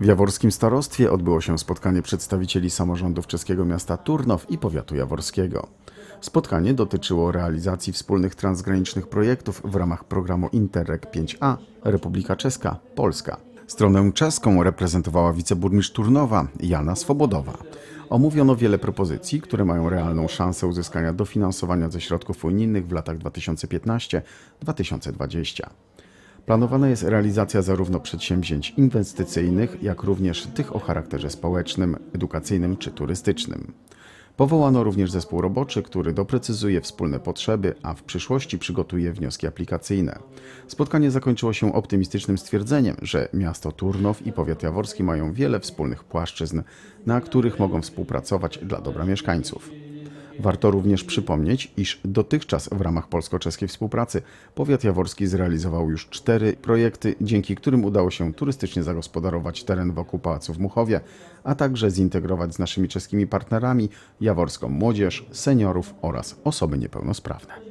W jaworskim starostwie odbyło się spotkanie przedstawicieli samorządów czeskiego miasta Turnow i powiatu jaworskiego. Spotkanie dotyczyło realizacji wspólnych transgranicznych projektów w ramach programu Interreg 5A Republika Czeska – Polska. Stronę czeską reprezentowała wiceburmistrz Turnowa Jana Swobodowa. Omówiono wiele propozycji, które mają realną szansę uzyskania dofinansowania ze środków unijnych w latach 2015-2020. Planowana jest realizacja zarówno przedsięwzięć inwestycyjnych, jak również tych o charakterze społecznym, edukacyjnym czy turystycznym. Powołano również zespół roboczy, który doprecyzuje wspólne potrzeby, a w przyszłości przygotuje wnioski aplikacyjne. Spotkanie zakończyło się optymistycznym stwierdzeniem, że miasto Turnow i powiat jaworski mają wiele wspólnych płaszczyzn, na których mogą współpracować dla dobra mieszkańców. Warto również przypomnieć, iż dotychczas w ramach polsko-czeskiej współpracy powiat jaworski zrealizował już cztery projekty, dzięki którym udało się turystycznie zagospodarować teren wokół Pałacu w Muchowie, a także zintegrować z naszymi czeskimi partnerami jaworską młodzież, seniorów oraz osoby niepełnosprawne.